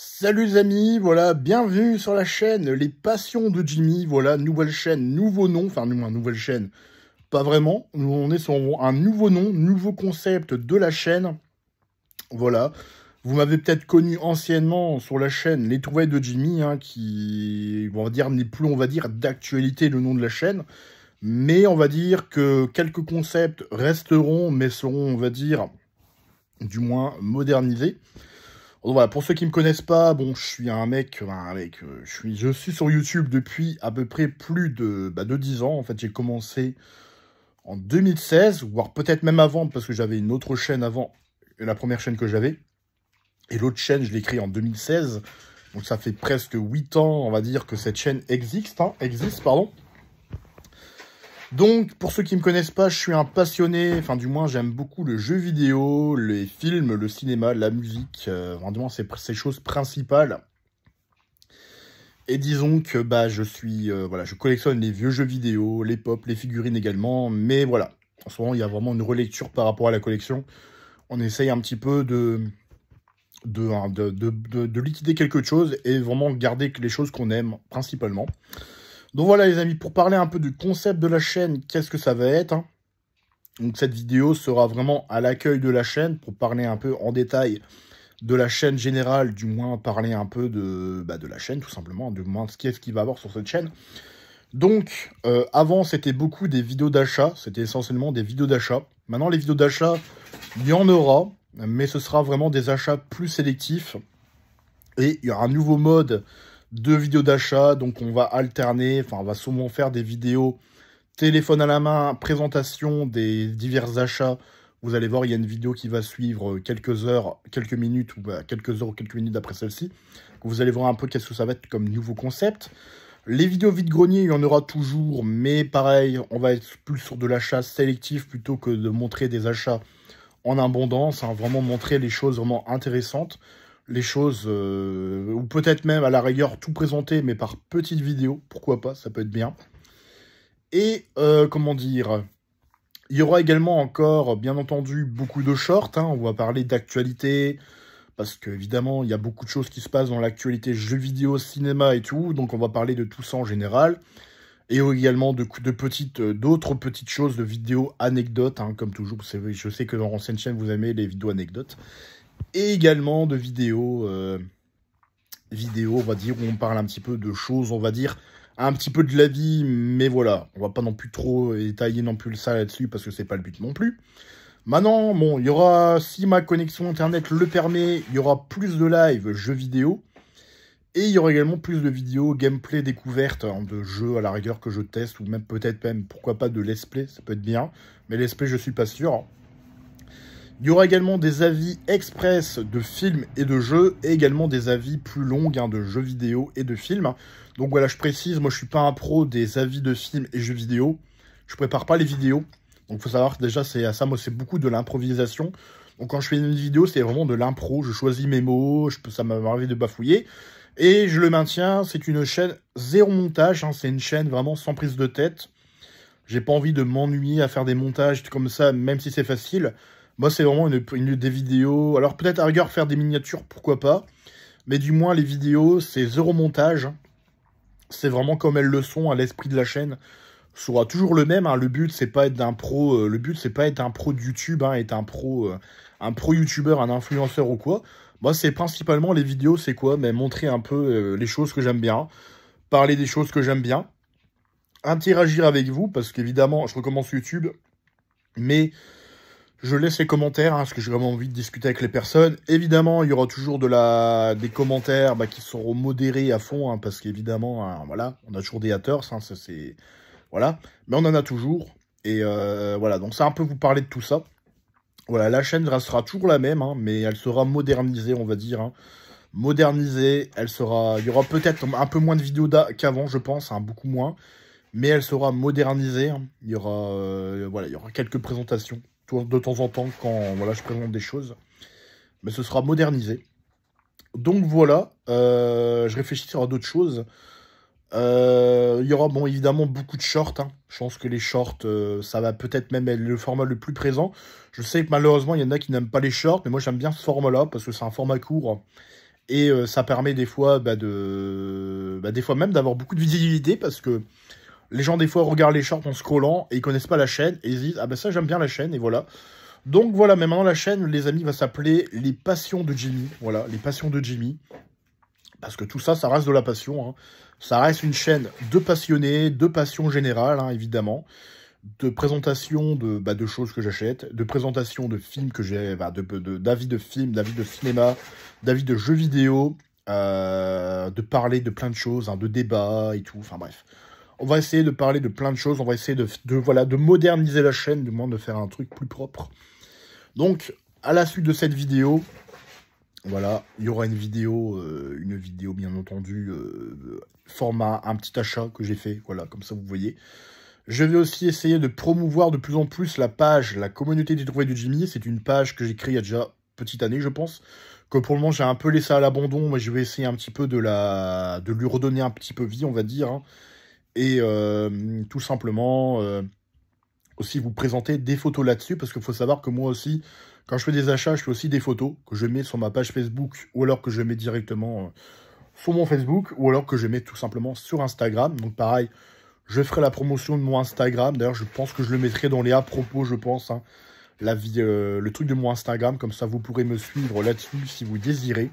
Salut les amis, voilà, bienvenue sur la chaîne Les Passions de Jimmy, voilà, nouvelle chaîne, nouveau nom, enfin une nouvelle chaîne, pas vraiment, nous on est sur un nouveau nom, nouveau concept de la chaîne, voilà, vous m'avez peut-être connu anciennement sur la chaîne Les Trouvailles de Jimmy, hein, qui, on va dire, n'est plus, on va dire, d'actualité le nom de la chaîne, mais on va dire que quelques concepts resteront, mais seront, on va dire, du moins modernisés, donc voilà, pour ceux qui me connaissent pas, bon, je suis un mec, euh, je, suis, je suis sur YouTube depuis à peu près plus de, bah, de 10 ans. En fait, j'ai commencé en 2016, voire peut-être même avant, parce que j'avais une autre chaîne avant, euh, la première chaîne que j'avais. Et l'autre chaîne, je l'ai créée en 2016. Donc ça fait presque 8 ans, on va dire, que cette chaîne existe, hein, existe, pardon. Donc, pour ceux qui ne me connaissent pas, je suis un passionné, enfin du moins j'aime beaucoup le jeu vidéo, les films, le cinéma, la musique, euh, vraiment c'est ces choses principales. Et disons que bah, je suis, euh, voilà, je collectionne les vieux jeux vidéo, les pop, les figurines également, mais voilà, en ce moment il y a vraiment une relecture par rapport à la collection. On essaye un petit peu de, de, hein, de, de liquider quelque chose et vraiment garder les choses qu'on aime principalement. Donc voilà les amis, pour parler un peu du concept de la chaîne, qu'est-ce que ça va être hein. donc cette vidéo sera vraiment à l'accueil de la chaîne pour parler un peu en détail de la chaîne générale, du moins parler un peu de, bah, de la chaîne tout simplement, du moins de ce qu'est-ce qu'il va y avoir sur cette chaîne. Donc euh, avant c'était beaucoup des vidéos d'achat, c'était essentiellement des vidéos d'achat. Maintenant les vidéos d'achat, il y en aura, mais ce sera vraiment des achats plus sélectifs. Et il y aura un nouveau mode deux vidéos d'achat. Donc on va alterner, enfin on va souvent faire des vidéos téléphone à la main, présentation des divers achats. Vous allez voir, il y a une vidéo qui va suivre quelques heures, quelques minutes, ou bah, quelques heures ou quelques minutes après celle-ci. Vous allez voir un peu qu'est-ce que ça va être comme nouveau concept. Les vidéos vide-grenier, il y en aura toujours, mais pareil, on va être plus sur de l'achat sélectif plutôt que de montrer des achats en abondance, hein, vraiment montrer les choses vraiment intéressantes les choses, euh, ou peut-être même à la rigueur tout présenter, mais par petites vidéos, pourquoi pas, ça peut être bien. Et euh, comment dire, il y aura également encore, bien entendu, beaucoup de shorts, hein, on va parler d'actualité, parce qu'évidemment, il y a beaucoup de choses qui se passent dans l'actualité jeux vidéo, cinéma et tout, donc on va parler de tout ça en général, et également euh, d'autres petites choses, de vidéos anecdotes, hein, comme toujours, je sais que dans l'ancienne chaîne, vous aimez les vidéos anecdotes, et également de euh, vidéos, on va dire, où on parle un petit peu de choses, on va dire, un petit peu de la vie, mais voilà, on va pas non plus trop étayer non plus ça là-dessus, parce que c'est pas le but non plus. Maintenant, bon, il y aura, si ma connexion internet le permet, il y aura plus de live jeux vidéo, et il y aura également plus de vidéos gameplay découvertes hein, de jeux à la rigueur que je teste, ou même peut-être même, pourquoi pas, de let's play, ça peut être bien, mais let's play je suis pas sûr, il y aura également des avis express de films et de jeux, et également des avis plus longs hein, de jeux vidéo et de films. Donc voilà, je précise, moi je suis pas un pro des avis de films et jeux vidéo. Je prépare pas les vidéos. Donc faut savoir que déjà c'est à ça, moi c'est beaucoup de l'improvisation. Donc quand je fais une vidéo, c'est vraiment de l'impro. Je choisis mes mots, je peux, ça de bafouiller. Et je le maintiens, c'est une chaîne zéro montage, hein. c'est une chaîne vraiment sans prise de tête. J'ai pas envie de m'ennuyer à faire des montages comme ça, même si c'est facile. Moi, c'est vraiment une, des vidéos. Alors, peut-être à rigueur faire des miniatures, pourquoi pas. Mais du moins, les vidéos, c'est zéro montage. C'est vraiment comme elles le sont à l'esprit de la chaîne. Sera toujours le même. Hein. Le but, c'est pas être un pro. Euh, le but, c'est pas être un pro de YouTube, hein, être un pro, euh, un pro YouTubeur, un influenceur ou quoi. Moi, c'est principalement les vidéos, c'est quoi Mais montrer un peu euh, les choses que j'aime bien, parler des choses que j'aime bien, interagir avec vous, parce qu'évidemment, je recommence YouTube, mais je laisse les commentaires, hein, parce que j'ai vraiment envie de discuter avec les personnes. Évidemment, il y aura toujours de la... des commentaires bah, qui seront modérés à fond, hein, parce qu'évidemment, hein, voilà, on a toujours des haters, c'est... Voilà, mais on en a toujours. Et euh, voilà, donc ça un peu vous parler de tout ça. Voilà, la chaîne restera toujours la même, mais elle sera modernisée, on va dire. Modernisée, elle sera... Il y aura peut-être un peu moins de vidéos qu'avant, je pense, beaucoup moins. Mais elle sera modernisée. Il y aura, euh, voilà, il y aura quelques présentations de temps en temps quand voilà, je présente des choses. Mais ce sera modernisé. Donc voilà, euh, je réfléchis à d'autres choses. Euh, il y aura bon évidemment beaucoup de shorts. Hein. Je pense que les shorts, euh, ça va peut-être même être le format le plus présent. Je sais que malheureusement, il y en a qui n'aiment pas les shorts, mais moi j'aime bien ce format-là parce que c'est un format court. Et ça permet des fois bah, de. Bah, des fois même d'avoir beaucoup de visibilité parce que les gens, des fois, regardent les shorts en scrollant et ils connaissent pas la chaîne et ils disent Ah ben ça, j'aime bien la chaîne, et voilà. Donc voilà, mais maintenant la chaîne, les amis, va s'appeler Les Passions de Jimmy. Voilà, Les Passions de Jimmy. Parce que tout ça, ça reste de la passion. Hein. Ça reste une chaîne de passionnés, de passion générale, hein, évidemment. De présentation de, bah, de choses que j'achète, de présentation de films que j'ai, bah, d'avis de, d'avis de films, d'avis de cinéma, d'avis de jeux vidéo, euh, de parler de plein de choses, hein, de débats et tout, enfin bref. On va essayer de parler de plein de choses. On va essayer de, voilà, de moderniser la chaîne, du moins de faire un truc plus propre. Donc, à la suite de cette vidéo, voilà, il y aura une vidéo, euh, une vidéo bien entendu, euh, format, un petit achat que j'ai fait, voilà, comme ça vous voyez. Je vais aussi essayer de promouvoir de plus en plus la page, la communauté des trouvailles du Jimmy. C'est une page que j'ai créée il y a déjà petite année, je pense. Que pour le moment, j'ai un peu laissé à l'abandon, mais je vais essayer un petit peu de la, de lui redonner un petit peu vie, on va dire. Hein et euh, tout simplement euh, aussi vous présenter des photos là-dessus, parce qu'il faut savoir que moi aussi, quand je fais des achats, je fais aussi des photos que je mets sur ma page Facebook, ou alors que je mets directement euh, sur mon Facebook, ou alors que je mets tout simplement sur Instagram. Donc pareil, je ferai la promotion de mon Instagram. D'ailleurs, je pense que je le mettrai dans les à propos, je pense, hein. la vie, le truc de mon Instagram. Comme ça, vous pourrez me suivre là-dessus si vous désirez.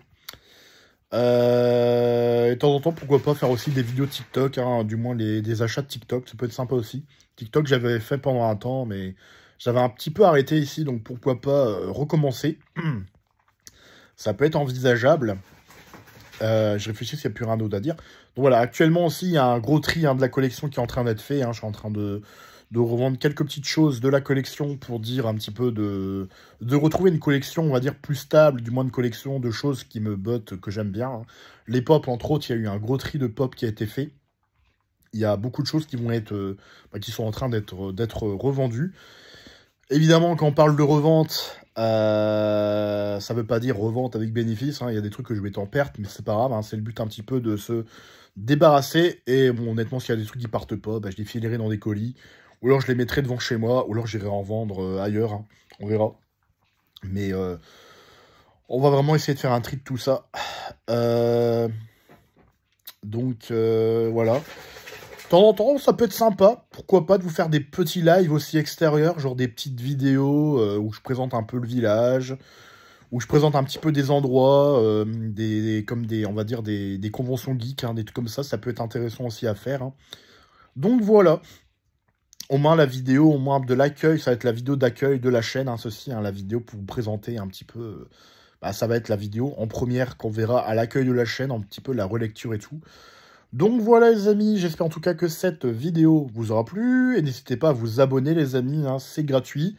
Euh, et de temps en temps, pourquoi pas faire aussi des vidéos TikTok, hein, du moins des achats de TikTok, ça peut être sympa aussi. TikTok, j'avais fait pendant un temps, mais j'avais un petit peu arrêté ici, donc pourquoi pas euh, recommencer. ça peut être envisageable. Euh, je réfléchis s'il n'y a plus rien d'autre à dire. Donc voilà, actuellement aussi, il y a un gros tri hein, de la collection qui est en train d'être fait. Hein. je suis en train de, de revendre quelques petites choses de la collection pour dire un petit peu de, de retrouver une collection, on va dire, plus stable, du moins de collection de choses qui me bottent, que j'aime bien. Hein. Les pop, entre autres, il y a eu un gros tri de pop qui a été fait. Il y a beaucoup de choses qui vont être, euh, bah, qui sont en train euh, d'être revendues. Évidemment, quand on parle de revente, euh, ça ne veut pas dire revente avec bénéfice. Hein. Il y a des trucs que je mets en perte, mais c'est pas grave. Hein. C'est le but un petit peu de se débarrasser. Et bon, honnêtement, s'il y a des trucs qui partent pas, bah, je les filerai dans des colis. Ou alors je les mettrai devant chez moi, ou alors j'irai en vendre euh, ailleurs. Hein. On verra. Mais euh, on va vraiment essayer de faire un tri de tout ça. Euh, donc voilà. De temps en temps, ça peut être sympa. Pourquoi pas de vous faire des petits lives aussi extérieurs, genre des petites vidéos où je présente un peu le village, où je présente un petit peu des endroits, des, comme des, on va dire des, conventions geek. Hein, des trucs comme ça. Ça peut être intéressant aussi à faire. Hein. Donc voilà au moins la vidéo, au moins de l'accueil, ça va être la vidéo d'accueil de la chaîne, hein, ceci, hein, la vidéo pour vous présenter un petit peu, euh, bah, ça va être la vidéo en première qu'on verra à l'accueil de la chaîne, un petit peu la relecture et tout. Donc voilà les amis, j'espère en tout cas que cette vidéo vous aura plu, et n'hésitez pas à vous abonner les amis, hein, c'est gratuit.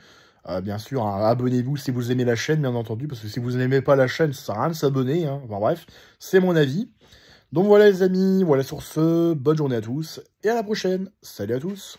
Euh, bien sûr, abonnez-vous si vous aimez la chaîne, bien entendu, parce que si vous n'aimez pas la chaîne, ça sert à rien de s'abonner. Enfin bref, c'est mon avis. Donc voilà les amis, voilà sur ce, bonne journée à tous, et à la prochaine. Salut à tous